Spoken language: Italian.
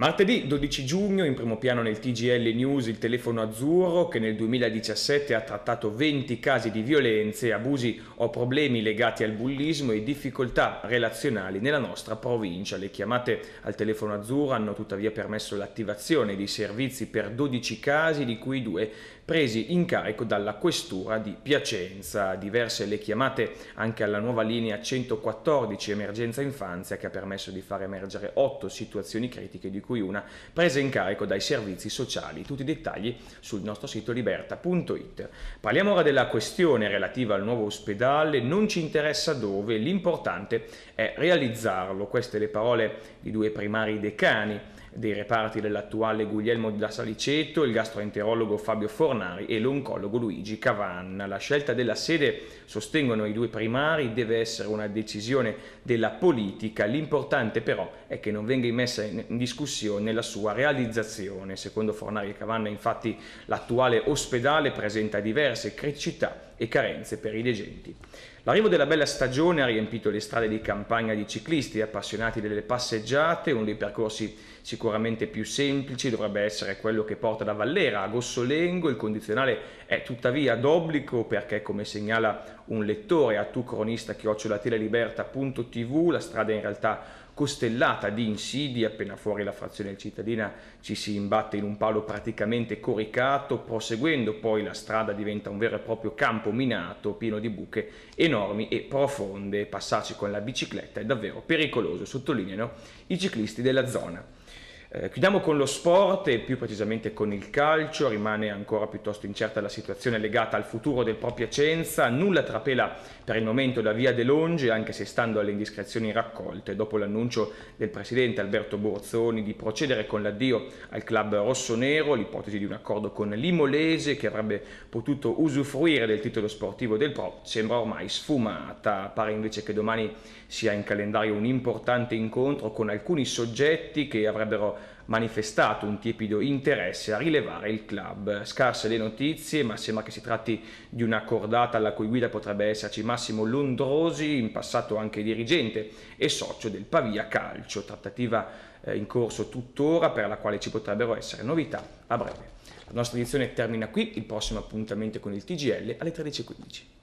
Martedì 12 giugno, in primo piano nel TGL News, il telefono azzurro che nel 2017 ha trattato 20 casi di violenze, abusi o problemi legati al bullismo e difficoltà relazionali nella nostra provincia. Le chiamate al telefono azzurro hanno tuttavia permesso l'attivazione di servizi per 12 casi, di cui due presi in carico dalla questura di Piacenza. Diverse le chiamate anche alla nuova linea 114 Emergenza Infanzia che ha permesso di far emergere 8 situazioni critiche di cui cui una presa in carico dai servizi sociali. Tutti i dettagli sul nostro sito liberta.it. Parliamo ora della questione relativa al nuovo ospedale, non ci interessa dove, l'importante è realizzarlo. Queste le parole di due primari decani dei reparti dell'attuale Guglielmo da Saliceto, il gastroenterologo Fabio Fornari e l'oncologo Luigi Cavanna. La scelta della sede, sostengono i due primari, deve essere una decisione della politica, l'importante però è che non venga messa in discussione la sua realizzazione. Secondo Fornari e Cavanna infatti l'attuale ospedale presenta diverse criticità e carenze per i degenti. L'arrivo della bella stagione ha riempito le strade di campagna di ciclisti appassionati delle passeggiate, uno dei percorsi sicuramente più semplici dovrebbe essere quello che porta da Vallera a Gossolengo, il condizionale è tuttavia d'obbligo perché come segnala un lettore a tu cronista chiocciolateliberta.tv la strada è in realtà costellata di insidi, appena fuori la frazione cittadina ci si imbatte in un palo praticamente coricato, proseguendo poi la strada diventa un vero e proprio campo minato pieno di buche enormi enormi e profonde, passarci con la bicicletta è davvero pericoloso, sottolineano i ciclisti della zona. Eh, chiudiamo con lo sport e più precisamente con il calcio, rimane ancora piuttosto incerta la situazione legata al futuro del Pro Piacenza, nulla trapela per il momento da Via De Longe anche se stando alle indiscrezioni raccolte dopo l'annuncio del presidente Alberto Borzoni di procedere con l'addio al club rossonero, l'ipotesi di un accordo con l'Imolese che avrebbe potuto usufruire del titolo sportivo del Pro sembra ormai sfumata, pare invece che domani sia in calendario un importante incontro con alcuni soggetti che avrebbero manifestato un tiepido interesse a rilevare il club. Scarse le notizie, ma sembra che si tratti di una cordata alla cui guida potrebbe esserci Massimo Londrosi, in passato anche dirigente e socio del Pavia Calcio, trattativa eh, in corso tuttora per la quale ci potrebbero essere novità a breve. La nostra edizione termina qui, il prossimo appuntamento con il TGL alle 13.15.